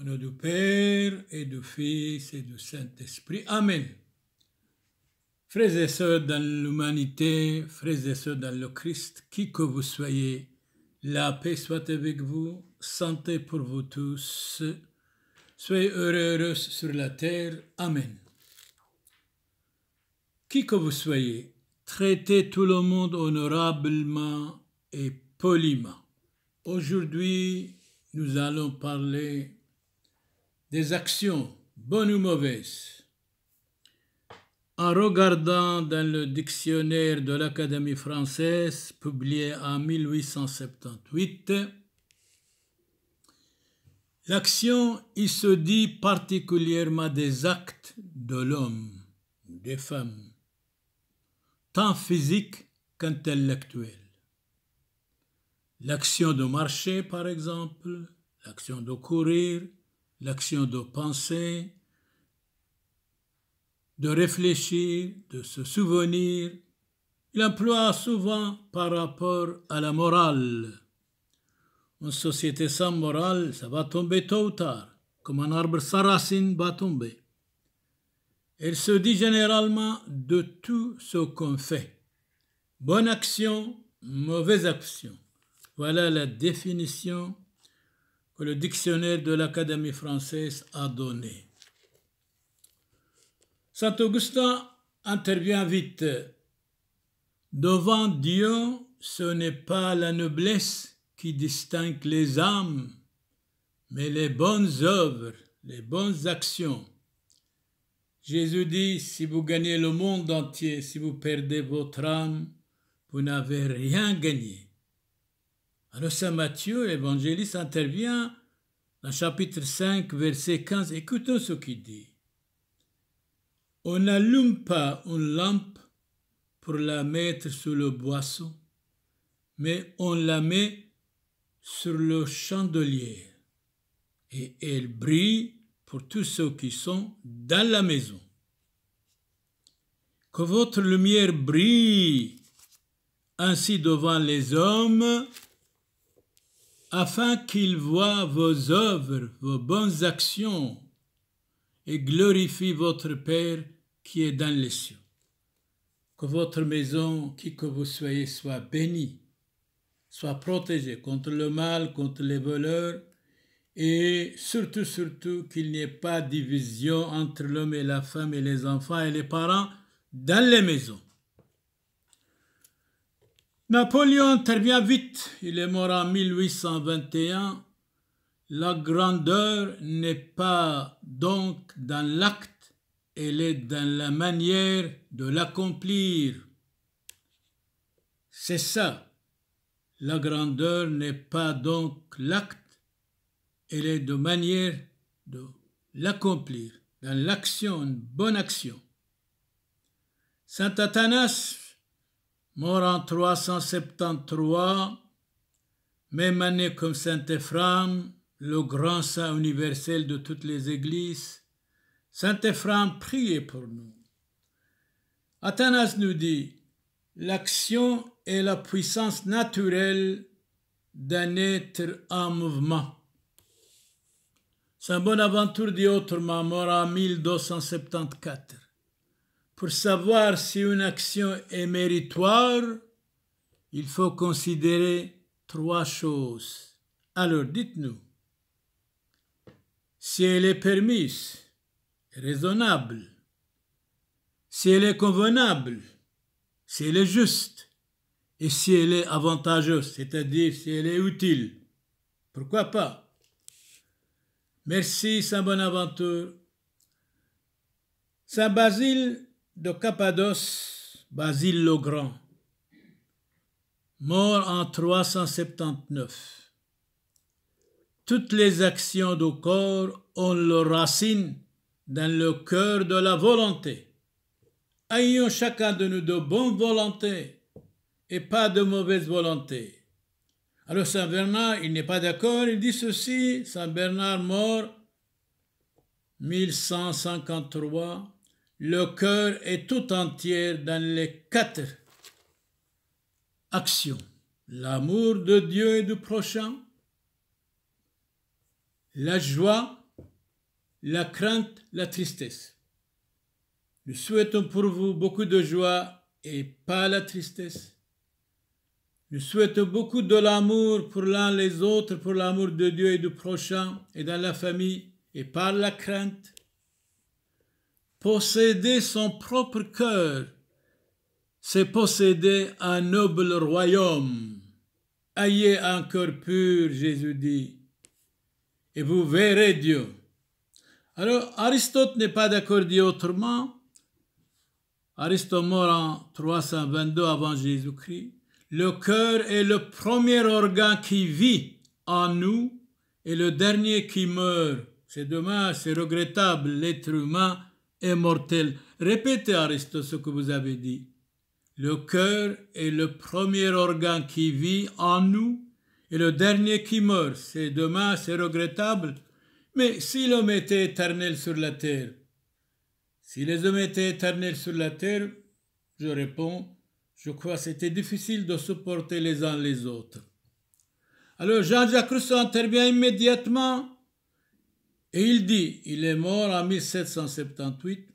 Au nom du Père et du Fils et du Saint-Esprit. Amen. Frères et sœurs dans l'humanité, frères et sœurs dans le Christ, qui que vous soyez, la paix soit avec vous, santé pour vous tous. Soyez heureux, sur la terre. Amen. Qui que vous soyez, traitez tout le monde honorablement et poliment. Aujourd'hui, nous allons parler des actions, bonnes ou mauvaises. En regardant dans le dictionnaire de l'Académie française, publié en 1878, l'action, il se dit particulièrement des actes de l'homme, des femmes, tant physiques qu'intellectuels. L'action de marcher, par exemple, l'action de courir, l'action de penser, de réfléchir, de se souvenir. Il emploie souvent par rapport à la morale. Une société sans morale, ça va tomber tôt ou tard, comme un arbre sans racine va tomber. Elle se dit généralement de tout ce qu'on fait. Bonne action, mauvaise action. Voilà la définition le dictionnaire de l'Académie française a donné. Saint Augustin intervient vite. Devant Dieu, ce n'est pas la noblesse qui distingue les âmes, mais les bonnes œuvres, les bonnes actions. Jésus dit, si vous gagnez le monde entier, si vous perdez votre âme, vous n'avez rien gagné. Alors Saint Matthieu, évangéliste, intervient dans chapitre 5, verset 15. Écoutons ce qu'il dit. On n'allume pas une lampe pour la mettre sur le boisson, mais on la met sur le chandelier et elle brille pour tous ceux qui sont dans la maison. Que votre lumière brille ainsi devant les hommes afin qu'il voient vos œuvres, vos bonnes actions, et glorifie votre Père qui est dans les cieux. Que votre maison, qui que vous soyez, soit bénie, soit protégée contre le mal, contre les voleurs, et surtout, surtout, qu'il n'y ait pas division entre l'homme et la femme et les enfants et les parents dans les maisons. Napoléon intervient vite, il est mort en 1821. La grandeur n'est pas donc dans l'acte, elle est dans la manière de l'accomplir. C'est ça. La grandeur n'est pas donc l'acte, elle est de manière de l'accomplir, dans l'action, une bonne action. Saint Athanas mort en 373, même année comme saint ephraim le grand saint universel de toutes les églises, saint ephraim priait pour nous. Athanas nous dit L'action est la puissance naturelle d'un être en mouvement. Saint Bonaventure dit autrement, mort en 1274. Pour savoir si une action est méritoire, il faut considérer trois choses. Alors dites-nous, si elle est permise, raisonnable, si elle est convenable, si elle est juste, et si elle est avantageuse, c'est-à-dire si elle est utile. Pourquoi pas Merci Saint Bonaventure. Saint Basile de Cappadoce, Basile le Grand, mort en 379. Toutes les actions du corps ont leur racine dans le cœur de la volonté. Ayons chacun de nous de bonne volonté et pas de mauvaise volonté. Alors Saint Bernard, il n'est pas d'accord, il dit ceci, Saint Bernard mort 1153 le cœur est tout entier dans les quatre actions. L'amour de Dieu et du prochain, la joie, la crainte, la tristesse. Nous souhaitons pour vous beaucoup de joie et pas la tristesse. Nous souhaitons beaucoup de l'amour pour l'un les autres, pour l'amour de Dieu et du prochain et dans la famille et pas la crainte posséder son propre cœur, c'est posséder un noble royaume. Ayez un cœur pur, Jésus dit, et vous verrez Dieu. Alors, Aristote n'est pas d'accord dit autrement. Aristote mort en 322 avant Jésus-Christ. Le cœur est le premier organe qui vit en nous et le dernier qui meurt. C'est dommage, c'est regrettable. L'être humain est mortel. Répétez, Aristote, ce que vous avez dit. Le cœur est le premier organe qui vit en nous et le dernier qui meurt. C'est demain, c'est regrettable. Mais si l'homme était éternel sur la terre, si les hommes étaient éternels sur la terre, je réponds, je crois que c'était difficile de supporter les uns les autres. Alors Jean-Jacques Rousseau intervient immédiatement et il dit, il est mort en 1778,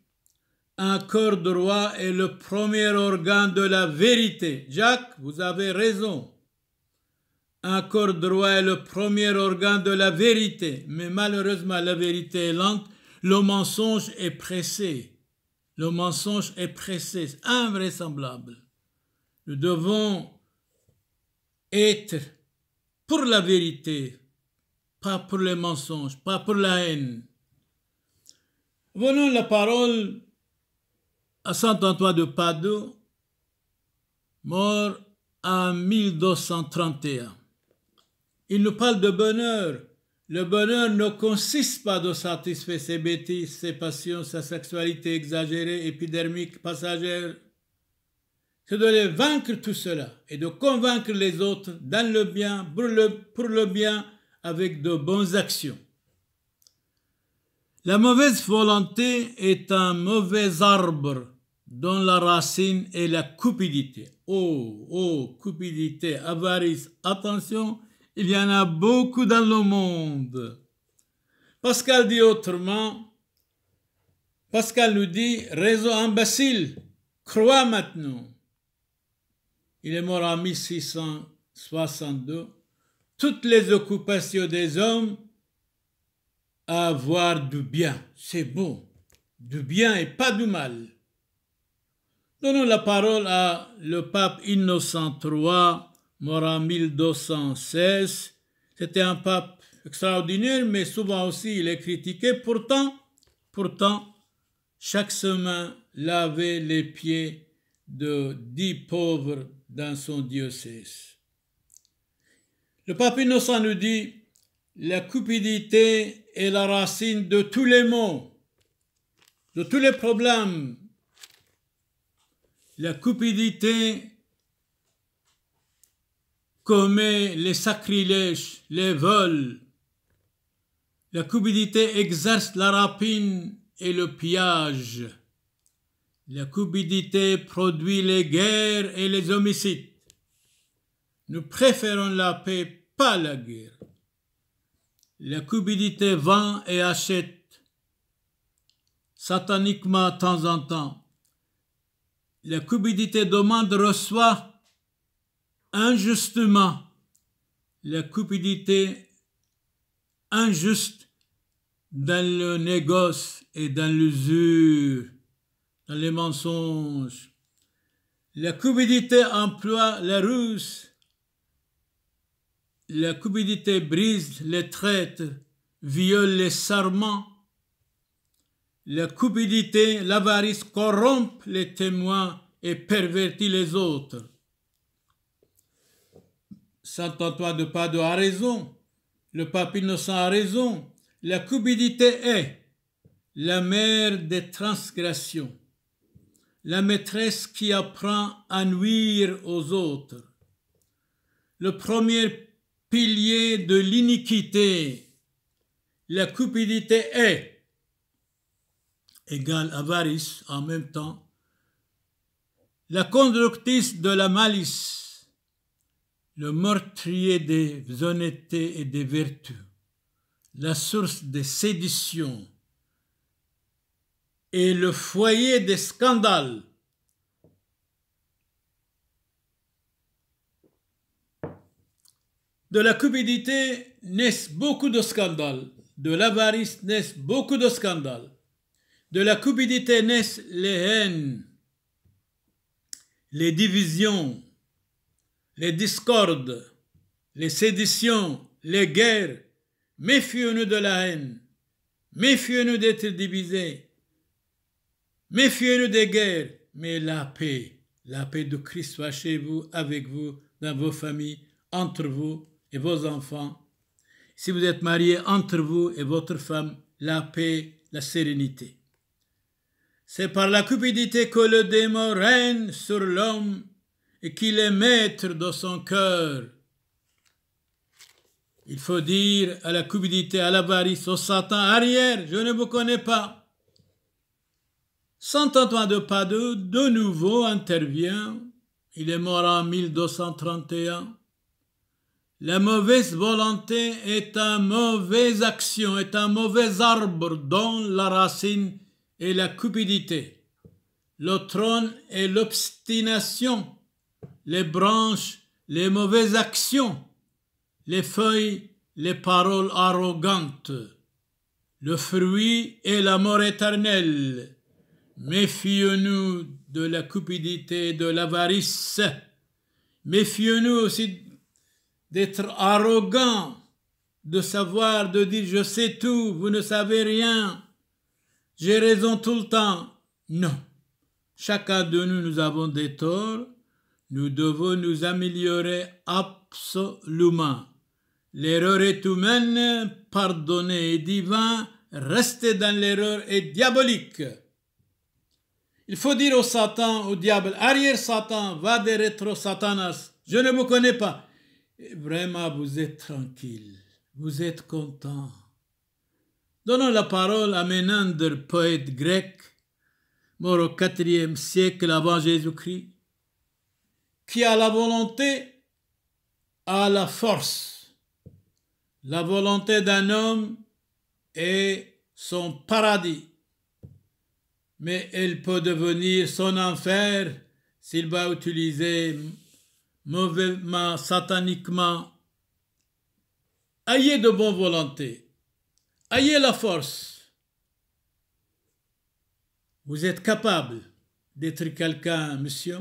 un corps droit est le premier organe de la vérité. Jacques, vous avez raison. Un corps droit est le premier organe de la vérité, mais malheureusement la vérité est lente, le mensonge est pressé. Le mensonge est pressé, invraisemblable. Nous devons être pour la vérité, pas pour les mensonges, pas pour la haine. Venons la parole à saint Antoine de Padoue, mort en 1231. Il nous parle de bonheur. Le bonheur ne consiste pas de satisfaire ses bêtises, ses passions, sa sexualité exagérée, épidermique, passagère. C'est de les vaincre tout cela et de convaincre les autres dans le bien, pour le bien, avec de bonnes actions. La mauvaise volonté est un mauvais arbre dont la racine est la cupidité. Oh, oh, cupidité, avarice, attention, il y en a beaucoup dans le monde. Pascal dit autrement, Pascal nous dit, réseau imbécile, crois maintenant. Il est mort en 1662 toutes les occupations des hommes à avoir du bien. C'est bon, du bien et pas du mal. Donnons la parole à le pape Innocent III, mort en 1216. C'était un pape extraordinaire, mais souvent aussi il est critiqué. Pourtant, pourtant, chaque semaine lavait les pieds de dix pauvres dans son diocèse. Le pape Innocent nous dit La cupidité est la racine de tous les maux, de tous les problèmes. La cupidité commet les sacrilèges, les vols. La cupidité exerce la rapine et le pillage. La cupidité produit les guerres et les homicides. Nous préférons la paix pas la guerre. La cupidité vend et achète sataniquement de temps en temps. La cupidité demande, reçoit injustement. La cupidité injuste dans le négoce et dans l'usure, dans les mensonges. La cupidité emploie la ruse la cupidité brise les traites, viole les serments. La cupidité, l'avarice corrompt les témoins et pervertit les autres. Saint Antoine de Padoue a raison, le pape innocent a raison. La cupidité est la mère des transgressions, la maîtresse qui apprend à nuire aux autres. Le premier pilier de l'iniquité. La cupidité est égale avarice en même temps, la conductrice de la malice, le meurtrier des honnêtetés et des vertus, la source des séditions et le foyer des scandales. De la cupidité naissent beaucoup de scandales. De l'avarice naissent beaucoup de scandales. De la cupidité naissent les haines, les divisions, les discordes, les séditions, les guerres. méfiez nous de la haine. méfiez nous d'être divisés. Méfiez-nous des guerres, mais la paix, la paix de Christ soit chez vous, avec vous, dans vos familles, entre vous vos enfants. Si vous êtes mariés entre vous et votre femme, la paix, la sérénité. C'est par la cupidité que le démon règne sur l'homme et qu'il est maître de son cœur. Il faut dire à la cupidité, à l'avarice, au Satan, arrière, je ne vous connais pas. Saint-Antoine de Padoue, de nouveau, intervient. Il est mort en 1231. La mauvaise volonté est un mauvaise action, est un mauvais arbre dont la racine est la cupidité. Le trône est l'obstination, les branches, les mauvaises actions, les feuilles, les paroles arrogantes. Le fruit est la mort éternelle. Méfions-nous de la cupidité et de l'avarice. Méfions-nous aussi d'être arrogant, de savoir, de dire je sais tout, vous ne savez rien, j'ai raison tout le temps. Non. Chacun de nous, nous avons des torts. Nous devons nous améliorer absolument. L'erreur est humaine, pardonner et divin, rester dans l'erreur est diabolique. Il faut dire au Satan, au diable, arrière Satan, va derrière rétro Satanas, je ne vous connais pas vraiment vous êtes tranquille, vous êtes content. Donnons la parole à Ménander, poète grec, mort au IVe siècle avant Jésus-Christ, qui a la volonté, a la force. La volonté d'un homme est son paradis, mais elle peut devenir son enfer s'il va utiliser Mauvaisement, sataniquement. Ayez de bonne volonté. Ayez la force. Vous êtes capable d'être quelqu'un, monsieur.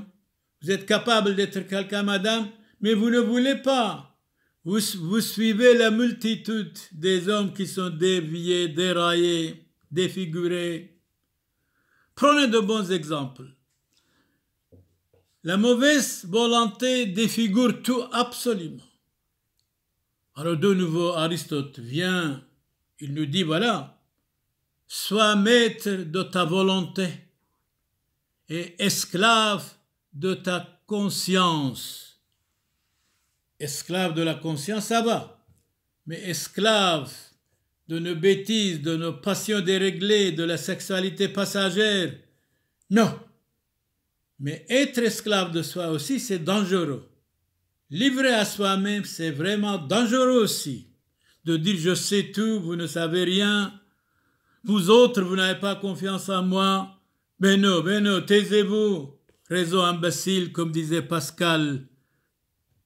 Vous êtes capable d'être quelqu'un, madame, mais vous ne voulez pas. Vous, vous suivez la multitude des hommes qui sont déviés, déraillés, défigurés. Prenez de bons exemples. La mauvaise volonté défigure tout absolument. Alors de nouveau, Aristote vient, il nous dit, voilà, sois maître de ta volonté et esclave de ta conscience. Esclave de la conscience, ça va, mais esclave de nos bêtises, de nos passions déréglées, de la sexualité passagère, non. Mais être esclave de soi aussi, c'est dangereux. Livrer à soi-même, c'est vraiment dangereux aussi. De dire je sais tout, vous ne savez rien, vous autres, vous n'avez pas confiance en moi. mais ben non, ben non, taisez-vous. Réseau imbécile, comme disait Pascal.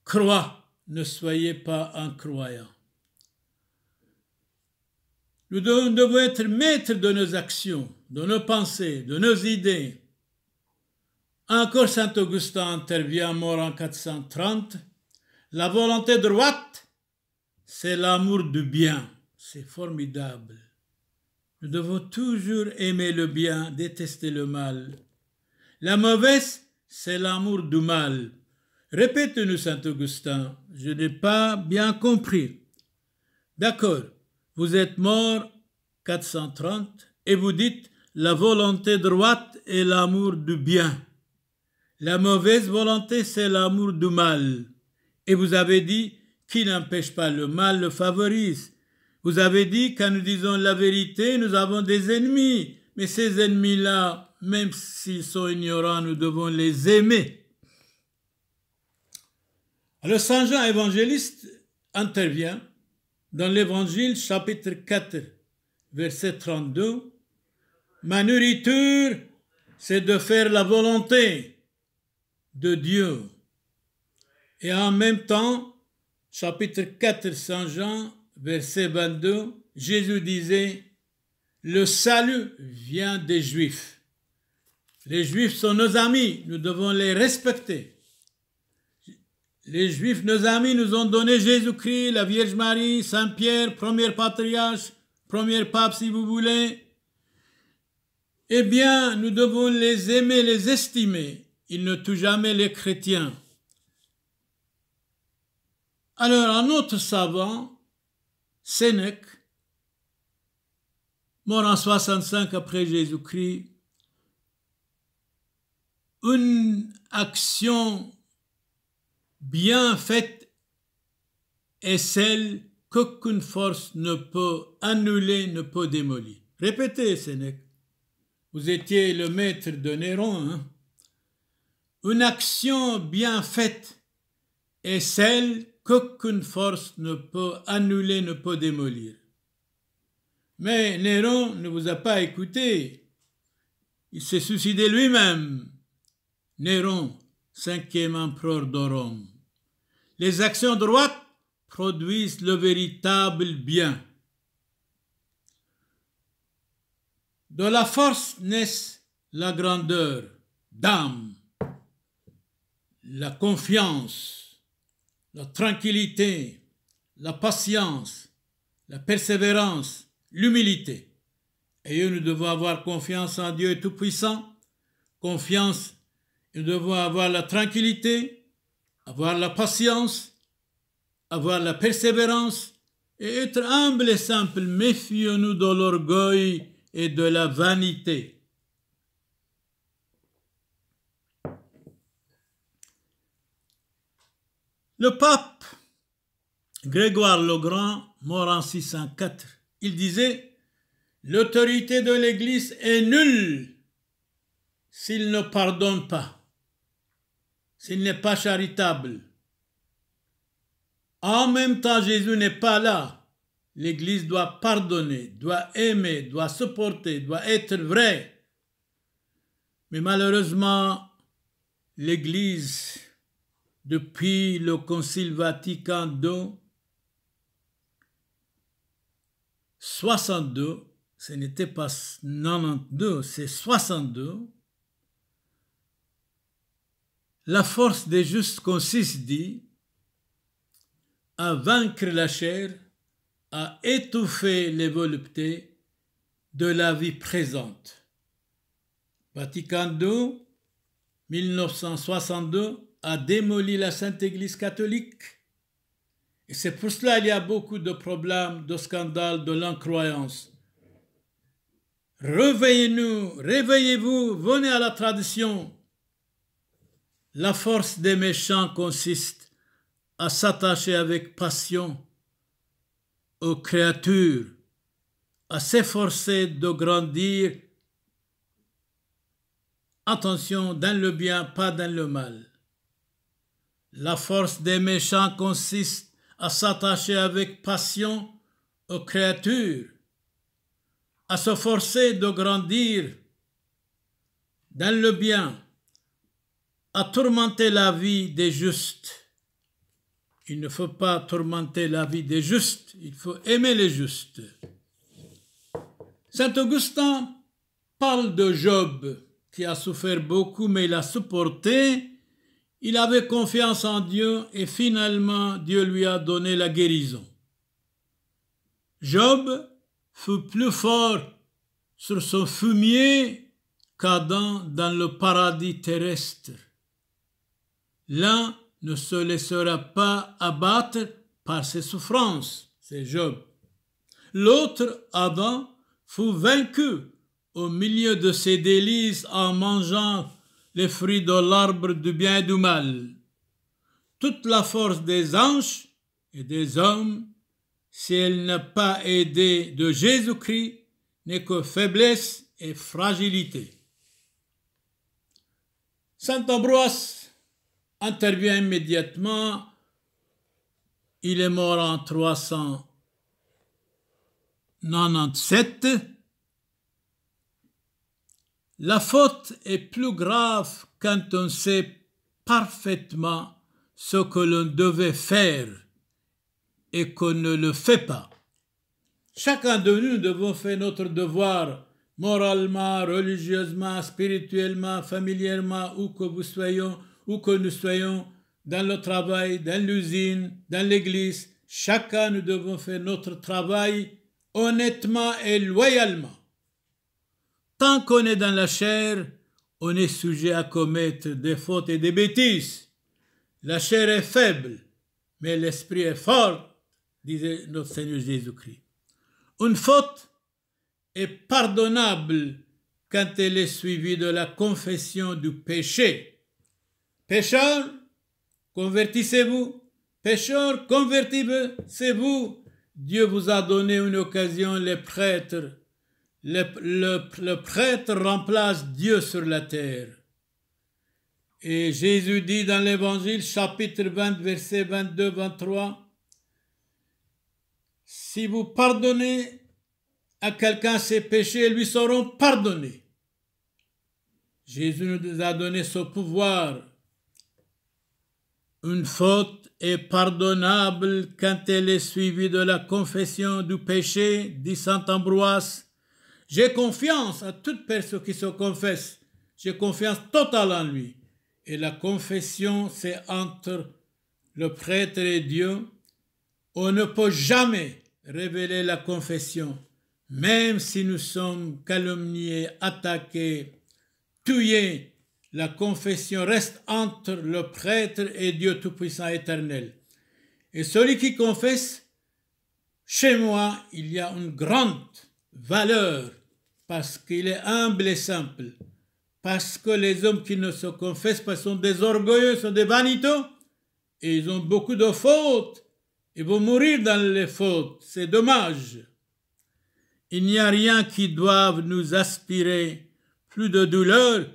Crois, ne soyez pas un croyant. Nous devons être maîtres de nos actions, de nos pensées, de nos idées. Encore saint Augustin intervient mort en 430. La volonté droite, c'est l'amour du bien. C'est formidable. Nous devons toujours aimer le bien, détester le mal. La mauvaise, c'est l'amour du mal. Répète-nous, Saint Augustin, je n'ai pas bien compris. D'accord, vous êtes mort 430 et vous dites la volonté droite est l'amour du bien. La mauvaise volonté, c'est l'amour du mal. Et vous avez dit, qui n'empêche pas le mal le favorise. Vous avez dit, quand nous disons la vérité, nous avons des ennemis. Mais ces ennemis-là, même s'ils sont ignorants, nous devons les aimer. Le Saint Jean évangéliste intervient dans l'évangile chapitre 4, verset 32. Ma nourriture, c'est de faire la volonté de Dieu. Et en même temps, chapitre 4, Saint Jean, verset 22, Jésus disait, le salut vient des Juifs. Les Juifs sont nos amis, nous devons les respecter. Les Juifs, nos amis, nous ont donné Jésus-Christ, la Vierge Marie, Saint-Pierre, premier patriarche, premier pape si vous voulez. Eh bien, nous devons les aimer, les estimer il ne touche jamais les chrétiens. Alors un autre savant, Sénèque, mort en 65 après Jésus-Christ, une action bien faite est celle qu'aucune force ne peut annuler, ne peut démolir. Répétez, Sénèque. Vous étiez le maître de Néron, hein? Une action bien faite est celle qu'aucune force ne peut annuler, ne peut démolir. Mais Néron ne vous a pas écouté. Il s'est suicidé lui-même. Néron, cinquième empereur de Rome. Les actions droites produisent le véritable bien. De la force naissent la grandeur d'âme la confiance, la tranquillité, la patience, la persévérance, l'humilité. Et nous devons avoir confiance en Dieu Tout-Puissant, confiance, nous devons avoir la tranquillité, avoir la patience, avoir la persévérance et être humble et simple, Méfions-nous de l'orgueil et de la vanité. Le pape Grégoire le Grand, mort en 604, il disait L'autorité de l'Église est nulle s'il ne pardonne pas, s'il n'est pas charitable. En même temps, Jésus n'est pas là. L'Église doit pardonner, doit aimer, doit supporter, doit être vraie. Mais malheureusement, l'Église depuis le Concile Vatican II 62, ce n'était pas 92, c'est 62, la force des justes consiste, à vaincre la chair, à étouffer les voluptés de la vie présente. Vatican II, 1962, a démoli la Sainte Église catholique. Et c'est pour cela qu'il y a beaucoup de problèmes, de scandales, de l'incroyance. Réveillez-nous, réveillez-vous, venez à la tradition. La force des méchants consiste à s'attacher avec passion aux créatures, à s'efforcer de grandir. Attention, dans le bien, pas dans le mal. La force des méchants consiste à s'attacher avec passion aux créatures, à se forcer de grandir dans le bien, à tourmenter la vie des justes. Il ne faut pas tourmenter la vie des justes, il faut aimer les justes. Saint Augustin parle de Job qui a souffert beaucoup mais il a supporté il avait confiance en Dieu et finalement Dieu lui a donné la guérison. Job fut plus fort sur son fumier qu'Adam dans le paradis terrestre. L'un ne se laissera pas abattre par ses souffrances, c'est Job. L'autre, Adam, fut vaincu au milieu de ses délices en mangeant les fruits de l'arbre du bien et du mal. Toute la force des anges et des hommes, si elle n'est pas aidé de Jésus-Christ, n'est que faiblesse et fragilité. Saint Ambroise intervient immédiatement. Il est mort en 397 la faute est plus grave quand on sait parfaitement ce que l'on devait faire et qu'on ne le fait pas. Chacun de nous devons faire notre devoir moralement, religieusement, spirituellement, familièrement, où que vous soyons, où que nous soyons, dans le travail, dans l'usine, dans l'église. Chacun nous devons faire notre travail honnêtement et loyalement. Tant qu'on est dans la chair, on est sujet à commettre des fautes et des bêtises. La chair est faible, mais l'esprit est fort, disait notre Seigneur Jésus-Christ. Une faute est pardonnable quand elle est suivie de la confession du péché. Pécheur, convertissez-vous. Pécheur, convertissez-vous. Dieu vous a donné une occasion, les prêtres, le, prêtre remplace Dieu sur la terre. Et Jésus dit dans l'Évangile, chapitre 20, verset 22-23, Si vous pardonnez à quelqu'un ses péchés, lui seront pardonnés. Jésus nous a donné ce pouvoir. Une faute est pardonnable quand elle est suivie de la confession du péché, dit Saint Ambroise j'ai confiance à toute personne qui se confesse. J'ai confiance totale en lui. Et la confession, c'est entre le prêtre et Dieu. On ne peut jamais révéler la confession, même si nous sommes calomniés, attaqués, tués. La confession reste entre le prêtre et Dieu Tout-Puissant éternel. Et celui qui confesse, chez moi, il y a une grande valeur parce qu'il est humble et simple, parce que les hommes qui ne se confessent pas sont des orgueilleux, sont des vaniteux, et ils ont beaucoup de fautes, ils vont mourir dans les fautes, c'est dommage. Il n'y a rien qui doive nous aspirer plus de douleur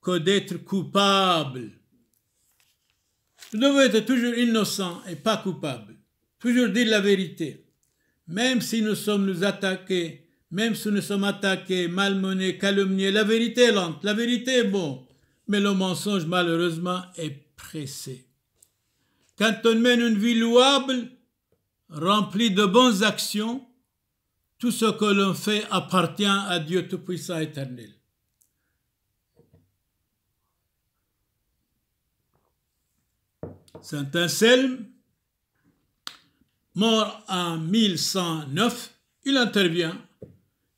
que d'être coupable. Nous devons être toujours innocents et pas coupables, toujours dire la vérité, même si nous sommes nous attaqués même si nous sommes attaqués, malmenés, calomniés, la vérité est lente, la vérité est bon, mais le mensonge malheureusement est pressé. Quand on mène une vie louable, remplie de bonnes actions, tout ce que l'on fait appartient à Dieu Tout-Puissant éternel. Saint Anselme, mort en 1109, il intervient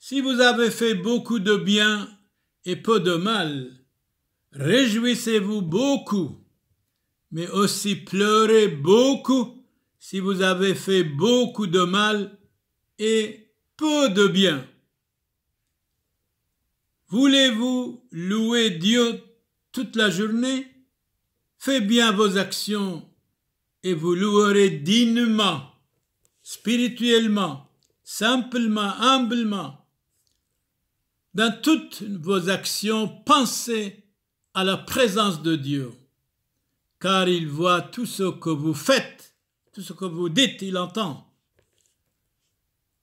si vous avez fait beaucoup de bien et peu de mal, réjouissez-vous beaucoup, mais aussi pleurez beaucoup si vous avez fait beaucoup de mal et peu de bien. Voulez-vous louer Dieu toute la journée Faites bien vos actions et vous louerez dignement, spirituellement, simplement, humblement dans toutes vos actions, pensez à la présence de Dieu, car il voit tout ce que vous faites, tout ce que vous dites, il entend.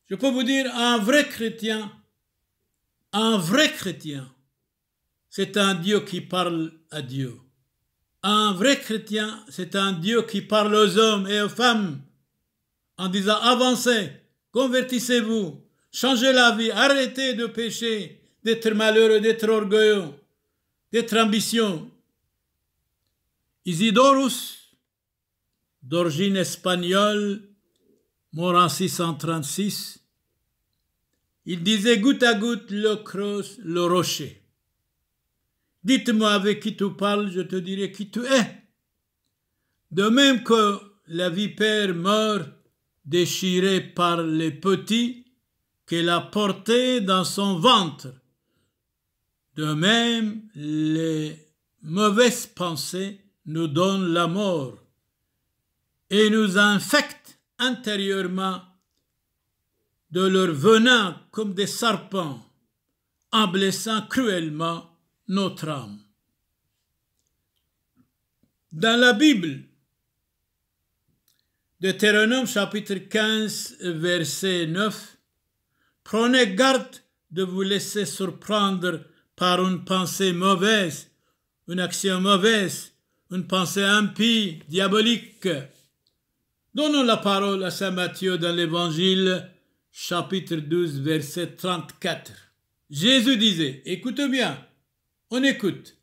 Je peux vous dire, un vrai chrétien, un vrai chrétien, c'est un Dieu qui parle à Dieu. Un vrai chrétien, c'est un Dieu qui parle aux hommes et aux femmes en disant avancez, convertissez-vous, changez la vie, arrêtez de pécher, d'être malheureux, d'être orgueilleux, d'être ambition. Isidorus, d'origine espagnole, mort en 636, il disait goutte à goutte le cross, le rocher. Dites-moi avec qui tu parles, je te dirai qui tu es. De même que la vipère meurt déchirée par les petits qu'elle a portés dans son ventre. De même, les mauvaises pensées nous donnent la mort et nous infectent intérieurement de leur venin comme des serpents, en blessant cruellement notre âme. Dans la Bible, Deutéronome chapitre 15, verset 9, prenez garde de vous laisser surprendre par une pensée mauvaise, une action mauvaise, une pensée impie, diabolique. Donnons la parole à Saint Matthieu dans l'Évangile, chapitre 12, verset 34. Jésus disait, écoute bien, on écoute.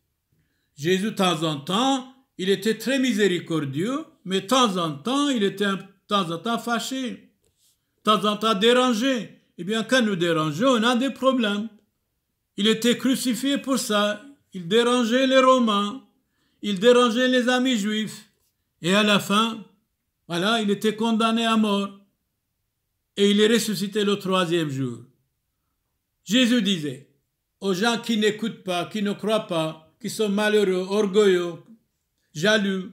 Jésus, de temps en temps, il était très miséricordieux, mais de temps en temps, il était de temps en temps fâché, de temps en temps dérangé. Eh bien, quand nous dérangeons, on a des problèmes. Il était crucifié pour ça. Il dérangeait les Romains. Il dérangeait les amis juifs. Et à la fin, voilà, il était condamné à mort. Et il est ressuscité le troisième jour. Jésus disait aux gens qui n'écoutent pas, qui ne croient pas, qui sont malheureux, orgueilleux, jaloux,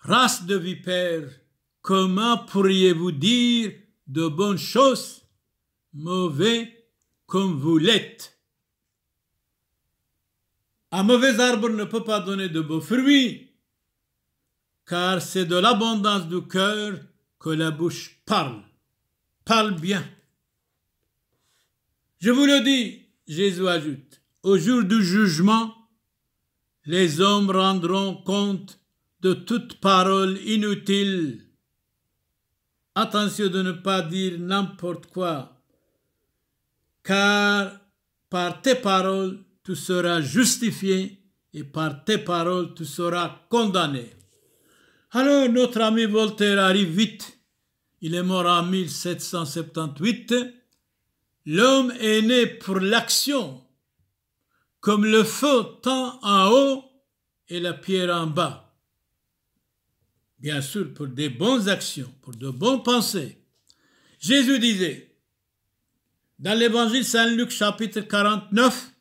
race de vipères, comment pourriez-vous dire de bonnes choses, mauvais comme vous l'êtes. Un mauvais arbre ne peut pas donner de beaux fruits, car c'est de l'abondance du cœur que la bouche parle. Parle bien. Je vous le dis, Jésus ajoute, au jour du jugement, les hommes rendront compte de toute parole inutile. Attention de ne pas dire n'importe quoi car par tes paroles tu seras justifié et par tes paroles tu seras condamné. Alors notre ami Voltaire arrive vite. Il est mort en 1778. L'homme est né pour l'action, comme le feu tend en haut et la pierre en bas. Bien sûr, pour des bonnes actions, pour de bonnes pensées. Jésus disait, dans l'évangile Saint-Luc chapitre 49,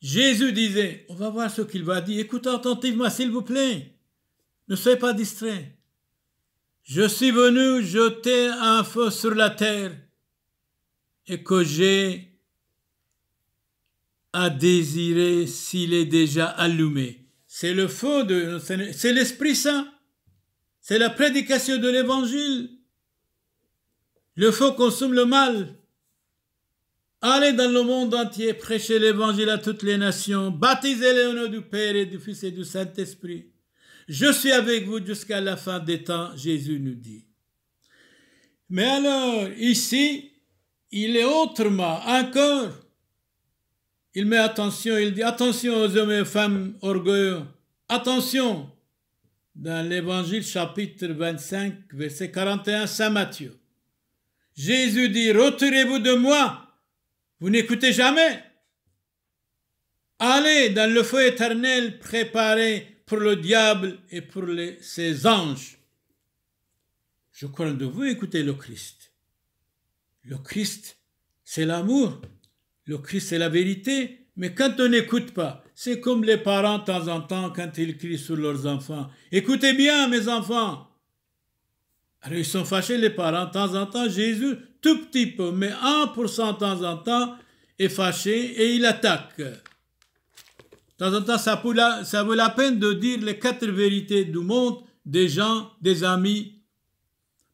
Jésus disait, on va voir ce qu'il va dire, écoutez attentivement s'il vous plaît, ne soyez pas distrait. Je suis venu jeter un feu sur la terre et que j'ai à désirer s'il est déjà allumé. C'est le feu de... C'est l'Esprit Saint. C'est la prédication de l'Évangile. Le feu consomme le mal. Allez dans le monde entier, prêchez l'évangile à toutes les nations, baptisez-les au nom du Père et du Fils et du Saint-Esprit. Je suis avec vous jusqu'à la fin des temps, Jésus nous dit. Mais alors, ici, il est autrement, encore. Il met attention, il dit attention aux hommes et aux femmes orgueilleux. Attention, dans l'Évangile chapitre 25, verset 41, Saint Matthieu. Jésus dit, retirez-vous de moi, vous n'écoutez jamais. Allez dans le feu éternel préparé pour le diable et pour les, ses anges. Je crois de vous écoutez le Christ. Le Christ, c'est l'amour. Le Christ, c'est la vérité. Mais quand on n'écoute pas, c'est comme les parents de temps en temps quand ils crient sur leurs enfants. Écoutez bien, mes enfants. Alors ils sont fâchés, les parents. De temps en temps, Jésus tout petit peu, mais 1% de temps en temps, est fâché et il attaque. De temps en temps, ça, vaut la, ça vaut la peine de dire les quatre vérités du monde, des gens, des amis,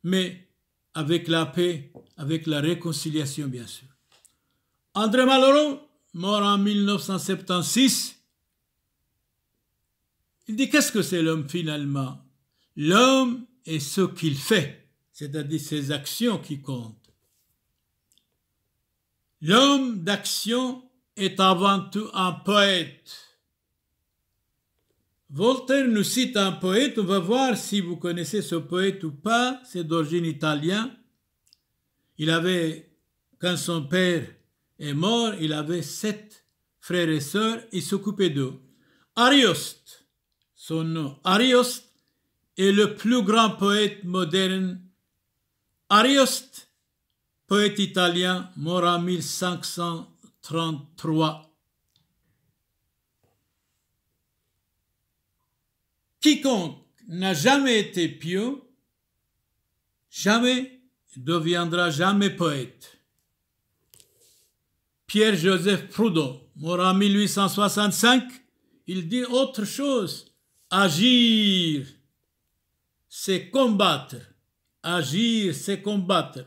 mais avec la paix, avec la réconciliation, bien sûr. André Malheureux, mort en 1976, il dit qu'est-ce que c'est l'homme finalement L'homme est ce qu'il fait, c'est-à-dire ses actions qui comptent. L'homme d'action est avant tout un poète. Voltaire nous cite un poète, on va voir si vous connaissez ce poète ou pas, c'est d'origine italienne. Il avait, quand son père est mort, il avait sept frères et sœurs, il s'occupait d'eux. Arioste, son nom, Arioste est le plus grand poète moderne. Arioste Poète italien, mort en 1533. Quiconque n'a jamais été pieux, jamais deviendra jamais poète. Pierre-Joseph Proudhon, mort en 1865, il dit autre chose. Agir, c'est combattre. Agir, c'est combattre.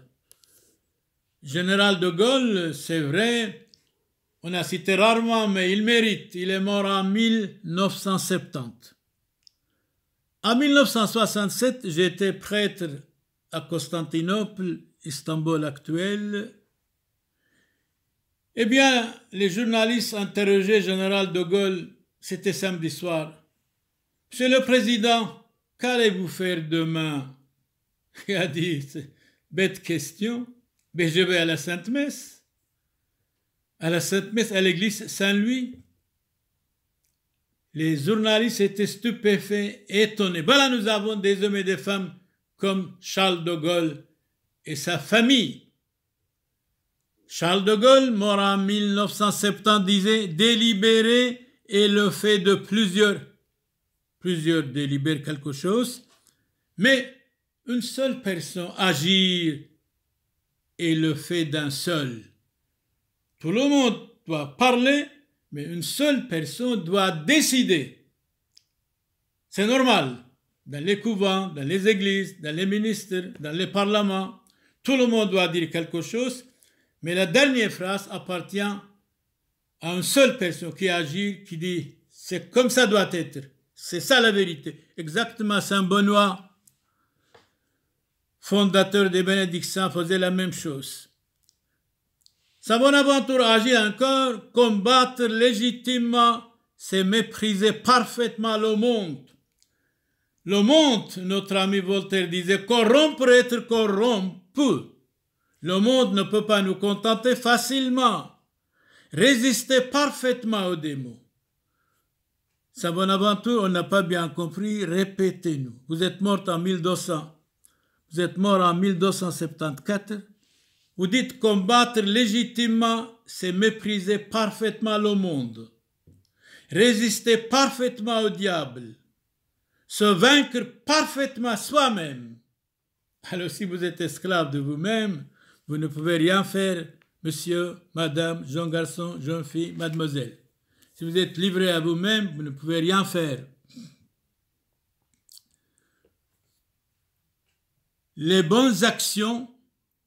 Général de Gaulle, c'est vrai, on a cité rarement, mais il mérite. Il est mort en 1970. En 1967, j'étais prêtre à Constantinople, Istanbul actuel. Eh bien, les journalistes interrogeaient Général de Gaulle, c'était samedi soir. Monsieur le Président, qu'allez-vous faire demain Il a dit, bête question. Mais je vais à la Sainte Messe, à la Sainte Messe à l'église Saint-Louis. Les journalistes étaient stupéfaits, étonnés. Voilà, nous avons des hommes et des femmes comme Charles de Gaulle et sa famille. Charles de Gaulle, mort en 1970, disait délibérer est le fait de plusieurs. Plusieurs délibèrent quelque chose, mais une seule personne agit et le fait d'un seul. Tout le monde doit parler, mais une seule personne doit décider. C'est normal. Dans les couvents, dans les églises, dans les ministres dans les parlements, tout le monde doit dire quelque chose, mais la dernière phrase appartient à une seule personne qui agit, qui dit c'est comme ça doit être. C'est ça la vérité. Exactement, Saint Benoît fondateur des bénédictions, faisait la même chose. aventure agit encore, combattre légitimement, c'est mépriser parfaitement le monde. Le monde, notre ami Voltaire disait, corrompre être corrompu. Le monde ne peut pas nous contenter facilement. Résister parfaitement aux démons. aventure, on n'a pas bien compris, répétez-nous. Vous êtes mort en 1200 vous êtes mort en 1274. Vous dites combattre légitimement, c'est mépriser parfaitement le monde, résister parfaitement au diable, se vaincre parfaitement soi-même. Alors si vous êtes esclave de vous-même, vous ne pouvez rien faire, monsieur, madame, jeune garçon, jeune fille, mademoiselle. Si vous êtes livré à vous-même, vous ne pouvez rien faire. Les bonnes actions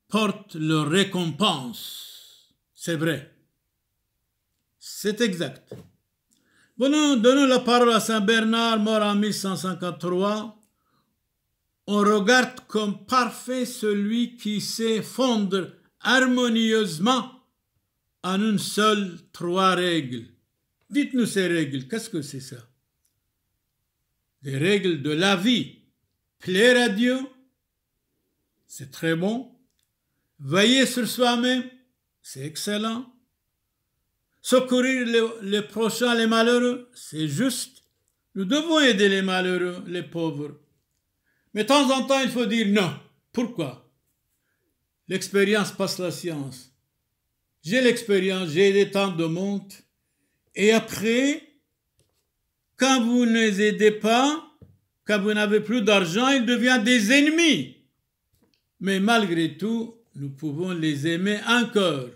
portent leur récompense. C'est vrai. C'est exact. Bon, donnons la parole à Saint Bernard, mort en 1153. On regarde comme parfait celui qui sait fondre harmonieusement en une seule trois règles. Dites-nous ces règles, qu'est-ce que c'est ça Les règles de la vie. Plaire à Dieu, c'est très bon. Veiller sur soi-même, c'est excellent. Secourir les, prochains, les malheureux, c'est juste. Nous devons aider les malheureux, les pauvres. Mais de temps en temps, il faut dire non. Pourquoi L'expérience passe la science. J'ai l'expérience, j'ai des temps de monde. Et après, quand vous ne les aidez pas, quand vous n'avez plus d'argent, ils deviennent des ennemis mais malgré tout, nous pouvons les aimer encore.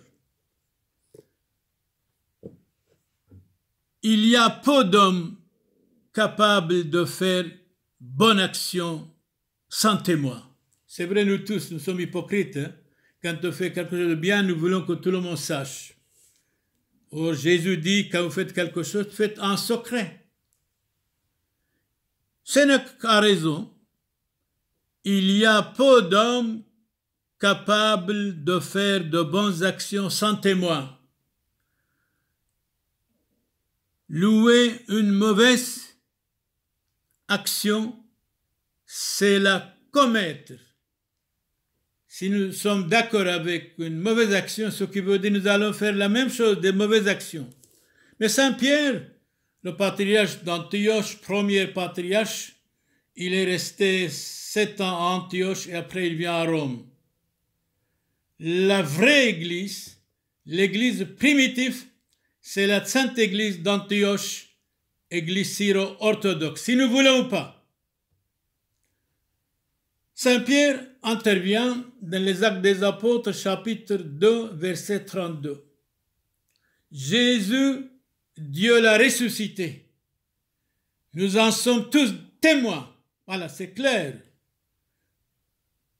Il y a peu d'hommes capables de faire bonne action sans témoin. C'est vrai, nous tous, nous sommes hypocrites. Hein. Quand on fait quelque chose de bien, nous voulons que tout le monde sache. Or, Jésus dit, quand vous faites quelque chose, faites en secret. Sénèque a raison il y a peu d'hommes capables de faire de bonnes actions sans témoin. Louer une mauvaise action, c'est la commettre. Si nous sommes d'accord avec une mauvaise action, ce qui veut dire que nous allons faire la même chose, des mauvaises actions. Mais Saint Pierre, le patriarche d'Antioche, premier patriarche, il est resté sept ans à Antioche et après il vient à Rome. La vraie église, l'église primitive, c'est la Sainte Église d'Antioche, église syro-orthodoxe, si nous voulons ou pas. Saint Pierre intervient dans les Actes des Apôtres, chapitre 2, verset 32. Jésus, Dieu l'a ressuscité. Nous en sommes tous témoins. Voilà, c'est clair.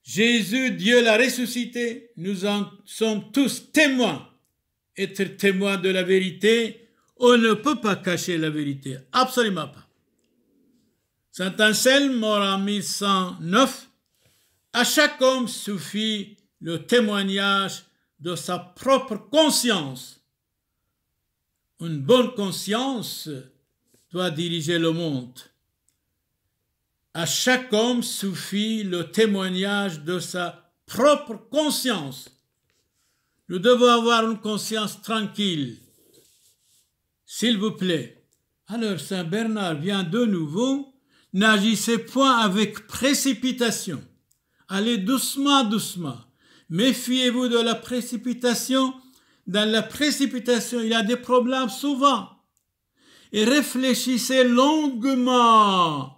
Jésus, Dieu l'a ressuscité. Nous en sommes tous témoins. Être témoin de la vérité, on ne peut pas cacher la vérité. Absolument pas. Saint Anselme, mort en 1109, à chaque homme suffit le témoignage de sa propre conscience. Une bonne conscience doit diriger le monde à chaque homme suffit le témoignage de sa propre conscience. Nous devons avoir une conscience tranquille. S'il vous plaît. Alors Saint Bernard vient de nouveau, n'agissez point avec précipitation. Allez doucement, doucement. Méfiez-vous de la précipitation. Dans la précipitation, il y a des problèmes souvent. Et réfléchissez longuement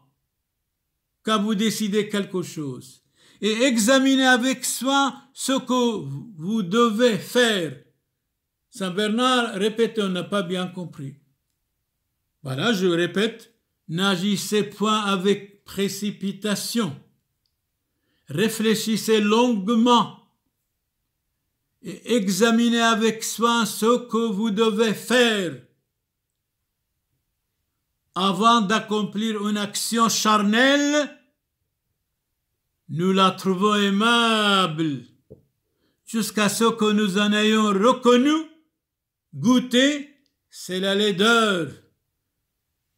quand vous décidez quelque chose et examinez avec soin ce que vous devez faire. Saint Bernard répète, on n'a pas bien compris. Voilà, je répète, n'agissez point avec précipitation. Réfléchissez longuement et examinez avec soin ce que vous devez faire avant d'accomplir une action charnelle, nous la trouvons aimable jusqu'à ce que nous en ayons reconnu, goûté, c'est la laideur.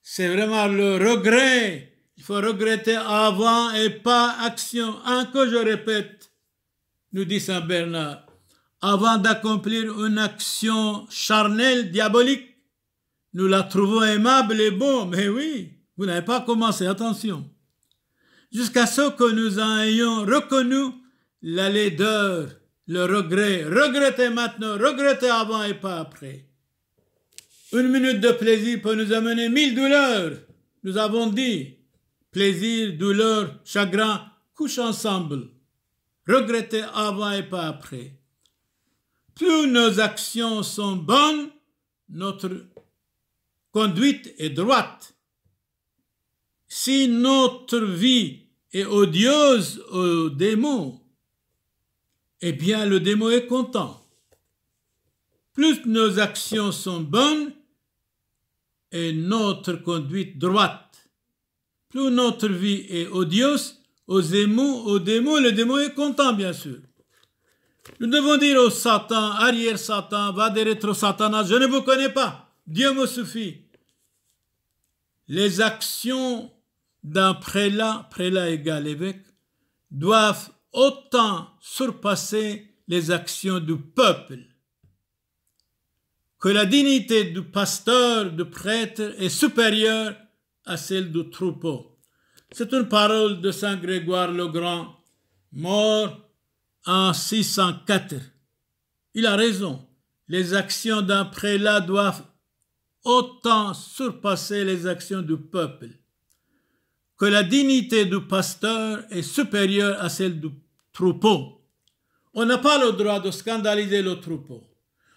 C'est vraiment le regret. Il faut regretter avant et pas action. Encore je répète, nous dit Saint Bernard, avant d'accomplir une action charnelle, diabolique, nous la trouvons aimable et bon, mais oui, vous n'avez pas commencé, attention. Jusqu'à ce que nous en ayons reconnu la laideur, le regret. Regrettez maintenant, regrettez avant et pas après. Une minute de plaisir peut nous amener mille douleurs. Nous avons dit, plaisir, douleur, chagrin, couche ensemble. Regrettez avant et pas après. Plus nos actions sont bonnes, notre conduite est droite. Si notre vie est odieuse au démon, eh bien le démon est content. Plus nos actions sont bonnes et notre conduite droite, plus notre vie est odieuse aux démons, au démon, le démon est content bien sûr. Nous devons dire au Satan, arrière Satan, va derrière Satan, je ne vous connais pas, Dieu me suffit les actions d'un prélat, prélat égal évêque, doivent autant surpasser les actions du peuple, que la dignité du pasteur, du prêtre est supérieure à celle du troupeau. C'est une parole de Saint Grégoire le Grand, mort en 604. Il a raison. Les actions d'un prélat doivent autant surpasser les actions du peuple, que la dignité du pasteur est supérieure à celle du troupeau. On n'a pas le droit de scandaliser le troupeau.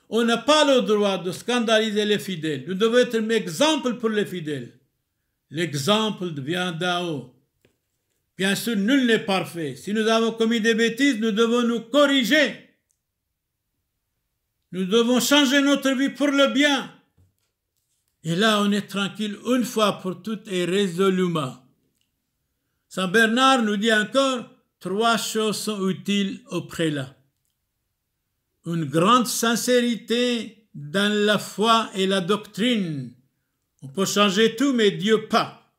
On n'a pas le droit de scandaliser les fidèles. Nous devons être un exemple pour les fidèles. L'exemple vient d'en haut. Bien sûr, nul n'est parfait. Si nous avons commis des bêtises, nous devons nous corriger. Nous devons changer notre vie pour le bien. Et là, on est tranquille une fois pour toutes et résolument. Saint Bernard nous dit encore, trois choses sont utiles au prélat. Une grande sincérité dans la foi et la doctrine. On peut changer tout, mais Dieu pas.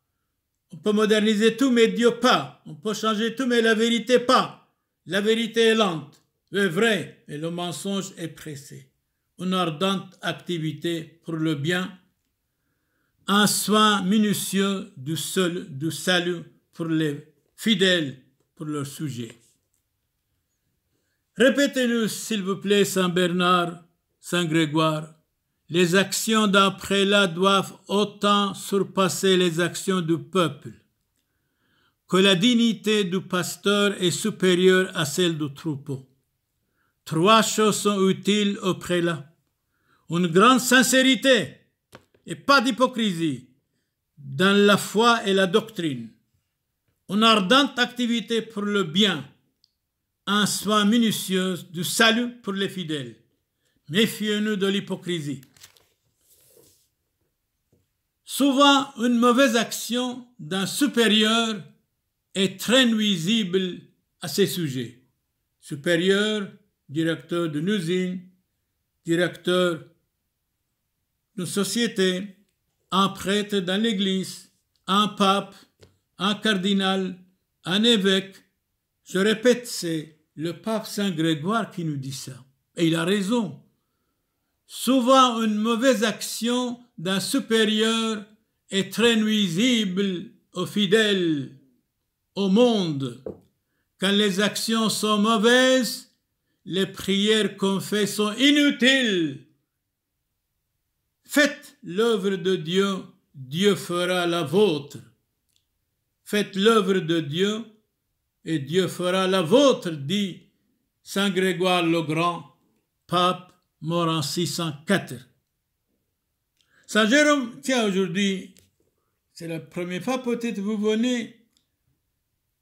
On peut moderniser tout, mais Dieu pas. On peut changer tout, mais la vérité pas. La vérité est lente, le vrai, et le mensonge est pressé. Une ardente activité pour le bien un soin minutieux du, seul, du salut pour les fidèles, pour leurs sujets. Répétez-nous, s'il vous plaît, Saint Bernard, Saint Grégoire. Les actions d'un prélat doivent autant surpasser les actions du peuple que la dignité du pasteur est supérieure à celle du troupeau. Trois choses sont utiles au prélat. Une grande sincérité, et pas d'hypocrisie dans la foi et la doctrine. Une ardente activité pour le bien, un soin minutieux du salut pour les fidèles. méfiez nous de l'hypocrisie. Souvent, une mauvaise action d'un supérieur est très nuisible à ses sujets. Supérieur, directeur d'une usine, directeur société, un prêtre dans l'Église, un pape, un cardinal, un évêque. Je répète, c'est le pape Saint Grégoire qui nous dit ça. Et il a raison. Souvent, une mauvaise action d'un supérieur est très nuisible aux fidèles, au monde. Quand les actions sont mauvaises, les prières qu'on fait sont inutiles Faites l'œuvre de Dieu, Dieu fera la vôtre. Faites l'œuvre de Dieu, et Dieu fera la vôtre, dit Saint Grégoire le Grand, pape mort en 604. Saint Jérôme, tiens, aujourd'hui, c'est la première fois peut-être vous venez.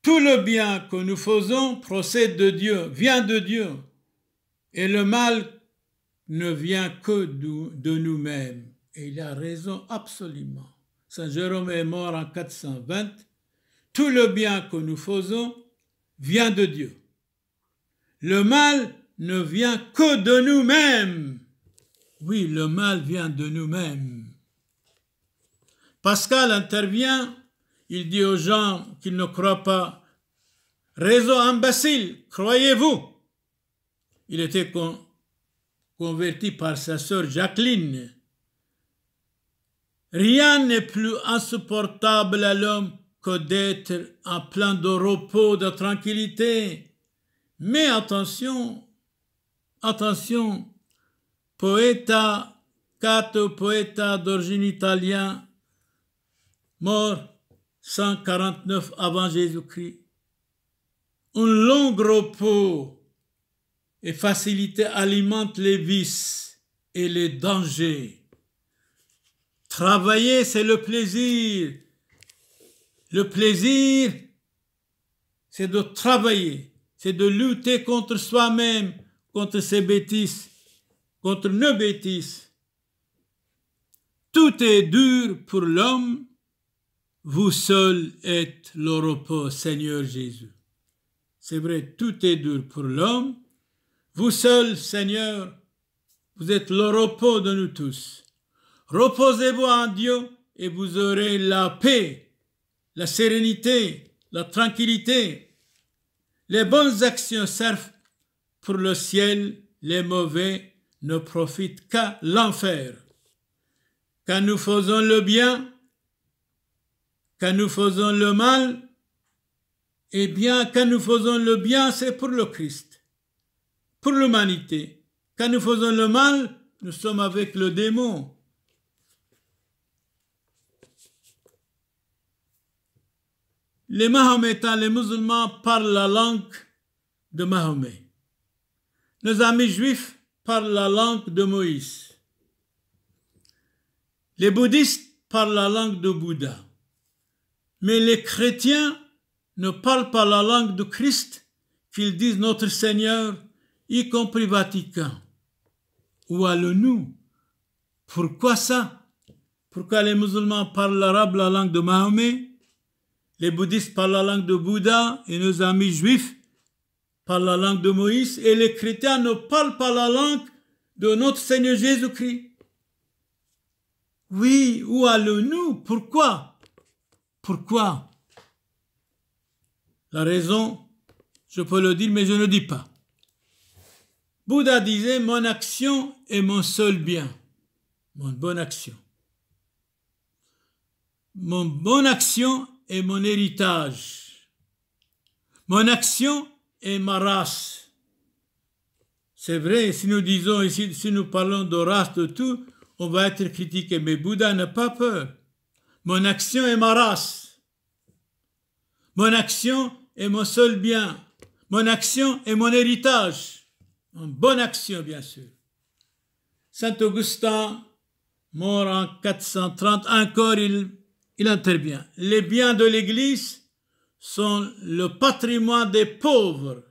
Tout le bien que nous faisons procède de Dieu, vient de Dieu, et le mal ne vient que de nous-mêmes. Et il a raison absolument. Saint Jérôme est mort en 420. Tout le bien que nous faisons vient de Dieu. Le mal ne vient que de nous-mêmes. Oui, le mal vient de nous-mêmes. Pascal intervient, il dit aux gens qu'ils ne croient pas, réseau imbécile, croyez-vous. Il était con converti par sa sœur Jacqueline. Rien n'est plus insupportable à l'homme que d'être en plein de repos, de tranquillité. Mais attention, attention, poeta, quatre poeta d'origine italienne, mort 149 avant Jésus-Christ. Un long repos et facilité alimente les vices et les dangers. Travailler, c'est le plaisir. Le plaisir, c'est de travailler, c'est de lutter contre soi-même, contre ses bêtises, contre nos bêtises. Tout est dur pour l'homme, vous seul êtes le repos, Seigneur Jésus. C'est vrai, tout est dur pour l'homme, vous seul, Seigneur, vous êtes le repos de nous tous. Reposez-vous en Dieu et vous aurez la paix, la sérénité, la tranquillité. Les bonnes actions servent pour le ciel, les mauvais ne profitent qu'à l'enfer. Quand nous faisons le bien, quand nous faisons le mal, eh bien, quand nous faisons le bien, c'est pour le Christ pour l'humanité. Quand nous faisons le mal, nous sommes avec le démon. Les Mahométans, les musulmans parlent la langue de Mahomet. Nos amis juifs parlent la langue de Moïse. Les bouddhistes parlent la langue de Bouddha. Mais les chrétiens ne parlent pas la langue de Christ qu'ils disent notre Seigneur y compris Vatican Où allons-nous Pourquoi ça Pourquoi les musulmans parlent l'arabe, la langue de Mahomet Les bouddhistes parlent la langue de Bouddha et nos amis juifs parlent la langue de Moïse et les chrétiens ne parlent pas la langue de notre Seigneur Jésus-Christ. Oui, où allons-nous Pourquoi Pourquoi La raison, je peux le dire, mais je ne dis pas. Bouddha disait Mon action est mon seul bien, mon bonne action. Mon bonne action est mon héritage. Mon action est ma race. C'est vrai, si nous disons ici, si nous parlons de race, de tout, on va être critiqué. Mais Bouddha n'a pas peur. Mon action est ma race. Mon action est mon seul bien. Mon action est mon héritage en bonne action bien sûr. Saint Augustin, mort en 430, encore il, il intervient. Les biens de l'Église sont le patrimoine des pauvres.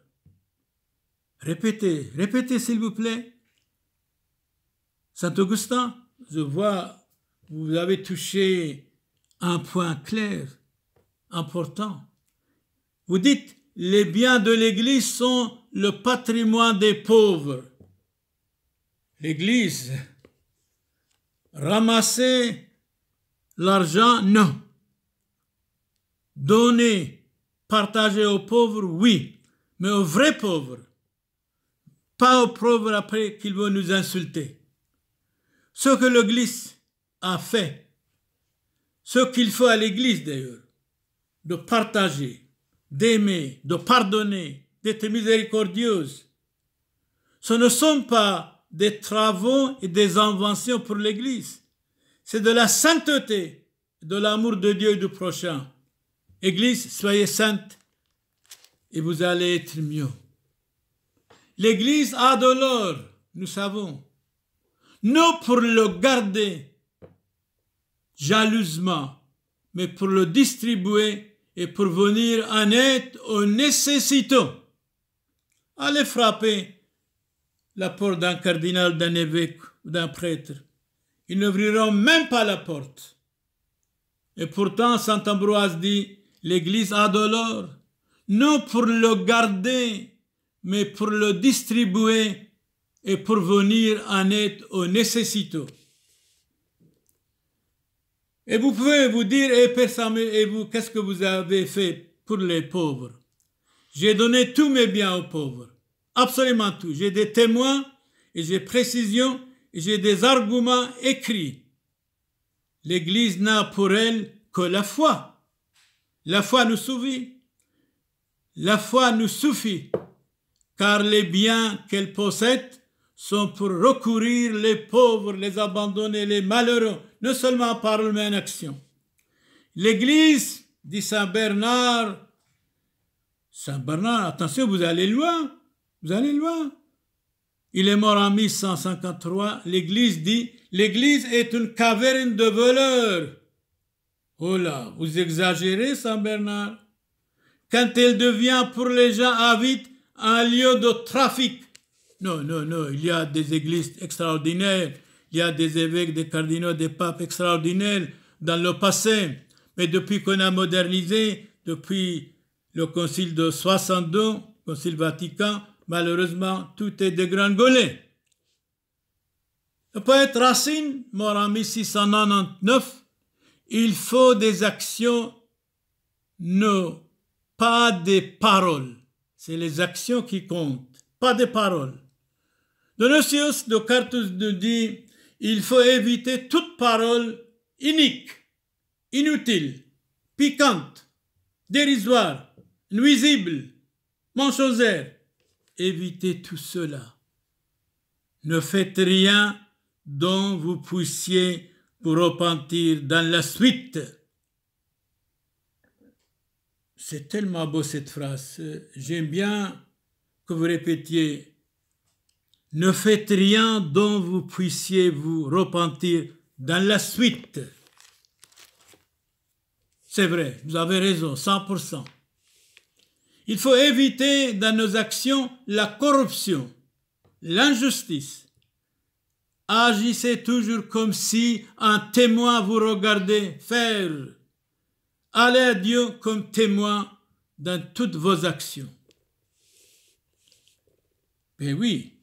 Répétez, répétez s'il vous plaît. Saint Augustin, je vois, vous avez touché un point clair, important. Vous dites, les biens de l'Église sont le patrimoine des pauvres. L'Église, ramasser l'argent, non. Donner, partager aux pauvres, oui, mais aux vrais pauvres, pas aux pauvres après qu'ils vont nous insulter. Ce que l'Église a fait, ce qu'il faut à l'Église d'ailleurs, de partager, d'aimer, de pardonner, d'être miséricordieuse. Ce ne sont pas des travaux et des inventions pour l'Église. C'est de la sainteté, de l'amour de Dieu et du prochain. Église, soyez sainte et vous allez être mieux. L'Église a de l'or, nous savons. Non pour le garder jalousement, mais pour le distribuer et pour venir en aide aux nécessiteux. Allez frapper la porte d'un cardinal, d'un évêque ou d'un prêtre. Ils n'ouvriront même pas la porte. Et pourtant, Saint Ambroise dit, l'Église a de l'or, non pour le garder, mais pour le distribuer et pour venir en aide aux nécessiteux. Et vous pouvez vous dire, et eh, et vous, qu'est-ce que vous avez fait pour les pauvres J'ai donné tous mes biens aux pauvres, absolument tout. J'ai des témoins, et j'ai précision, et j'ai des arguments écrits. L'Église n'a pour elle que la foi. La foi nous suffit. La foi nous suffit, car les biens qu'elle possède sont pour recourir les pauvres, les abandonnés, les malheureux, ne seulement par le mais action. L'Église, dit Saint Bernard, Saint Bernard, attention, vous allez loin, vous allez loin. Il est mort en 1153. L'Église dit, l'Église est une caverne de voleurs. Oh là, vous exagérez, Saint Bernard. Quand elle devient pour les gens avides un lieu de trafic. Non, non, non, il y a des églises extraordinaires il y a des évêques, des cardinaux, des papes extraordinaires dans le passé. Mais depuis qu'on a modernisé, depuis le concile de 62, concile Vatican, malheureusement, tout est dégringolé. Le poète Racine, mort en 1699, il faut des actions, non, pas des paroles. C'est les actions qui comptent, pas des paroles. Donosius de Cartus nous dit il faut éviter toute parole inique, inutile, piquante, dérisoire, nuisible, mensongère. Évitez tout cela. Ne faites rien dont vous puissiez vous repentir dans la suite. C'est tellement beau cette phrase. J'aime bien que vous répétiez ne faites rien dont vous puissiez vous repentir dans la suite. C'est vrai, vous avez raison, 100%. Il faut éviter dans nos actions la corruption, l'injustice. Agissez toujours comme si un témoin vous regardait faire. Allez à Dieu comme témoin dans toutes vos actions. Mais ben oui,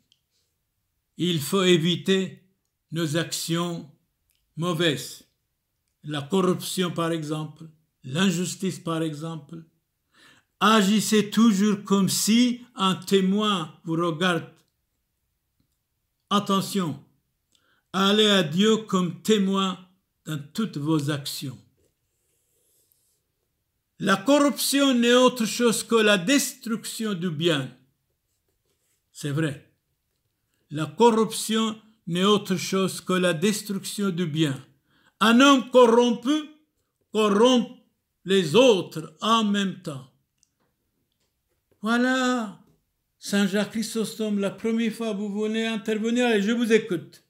il faut éviter nos actions mauvaises. La corruption, par exemple, l'injustice, par exemple. Agissez toujours comme si un témoin vous regarde. Attention, allez à Dieu comme témoin dans toutes vos actions. La corruption n'est autre chose que la destruction du bien. C'est vrai. La corruption n'est autre chose que la destruction du bien. Un homme corrompu corrompt les autres en même temps. Voilà, Saint Jacques Chrysostome, la première fois que vous venez intervenir et je vous écoute.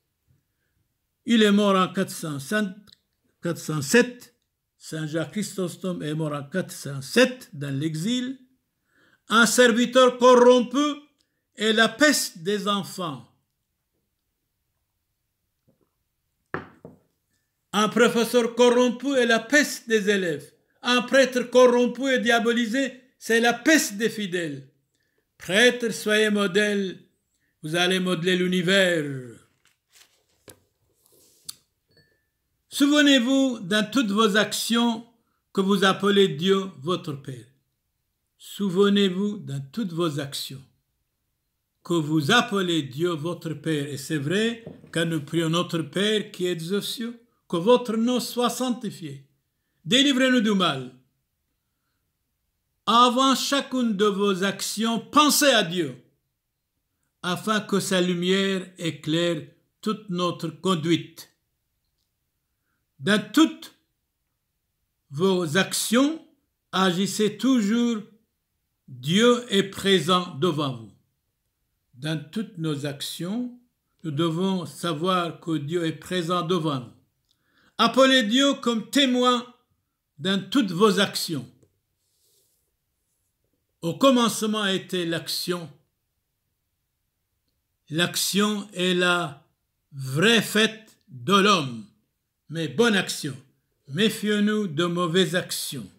Il est mort en 407. Saint Jacques Chrysostome est mort en 407 dans l'exil. Un serviteur corrompu est la peste des enfants. Un professeur corrompu est la peste des élèves. Un prêtre corrompu et diabolisé, c'est la peste des fidèles. Prêtres, soyez modèles, vous allez modeler l'univers. Souvenez-vous dans toutes vos actions que vous appelez Dieu votre Père. Souvenez-vous dans toutes vos actions que vous appelez Dieu votre Père. Et c'est vrai quand nous prions notre Père qui est aux cieux que votre nom soit sanctifié. Délivrez-nous du mal. Avant chacune de vos actions, pensez à Dieu, afin que sa lumière éclaire toute notre conduite. Dans toutes vos actions, agissez toujours, Dieu est présent devant vous. Dans toutes nos actions, nous devons savoir que Dieu est présent devant nous appelez Dieu comme témoin dans toutes vos actions. Au commencement était l'action. L'action est la vraie fête de l'homme, mais bonne action. Méfions-nous de mauvaises actions.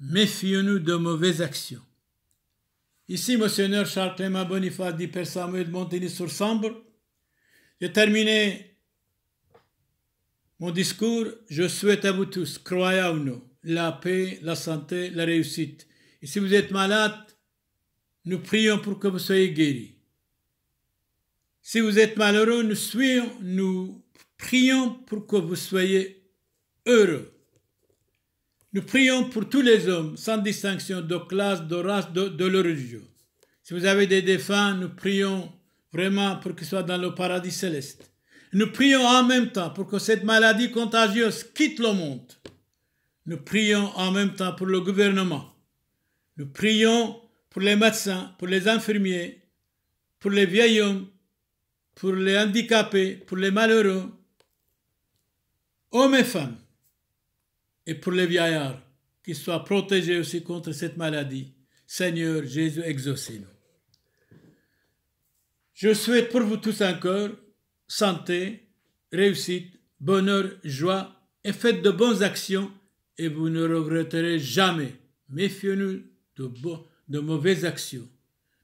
Méfions-nous de mauvaises actions. Ici, Monsieur Charles Clément Boniface dit Père Samuel Montigny sur Sambre. J'ai terminé mon discours, je souhaite à vous tous, croyez ou non, la paix, la santé, la réussite. Et si vous êtes malade, nous prions pour que vous soyez guéris. Si vous êtes malheureux, nous, nous prions pour que vous soyez heureux. Nous prions pour tous les hommes, sans distinction de classe, de race, de, religion. Si vous avez des défunts, nous prions vraiment pour qu'ils soient dans le paradis céleste. Nous prions en même temps pour que cette maladie contagieuse quitte le monde. Nous prions en même temps pour le gouvernement. Nous prions pour les médecins, pour les infirmiers, pour les vieils hommes, pour les handicapés, pour les malheureux, hommes et femmes, et pour les vieillards, qu'ils soient protégés aussi contre cette maladie. Seigneur Jésus, exaucez-nous. Je souhaite pour vous tous encore santé, réussite, bonheur, joie et faites de bonnes actions et vous ne regretterez jamais. Méfiez-nous de, mauvaises actions.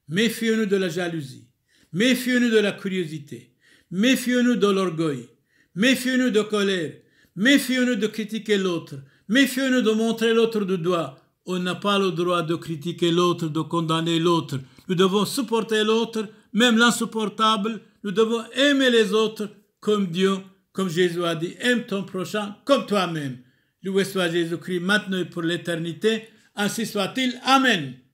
Méfiez-nous de la jalousie. Méfiez-nous de la curiosité. Méfiez-nous de l'orgueil. Méfiez-nous de colère. Méfiez-nous de critiquer l'autre. Méfiez-nous de montrer l'autre du doigt. On n'a pas le droit de critiquer l'autre, de condamner l'autre. Nous devons supporter l'autre, même l'insupportable, nous devons aimer les autres comme Dieu, comme Jésus a dit, aime ton prochain comme toi-même. Loué soit Jésus-Christ maintenant et pour l'éternité. Ainsi soit-il. Amen.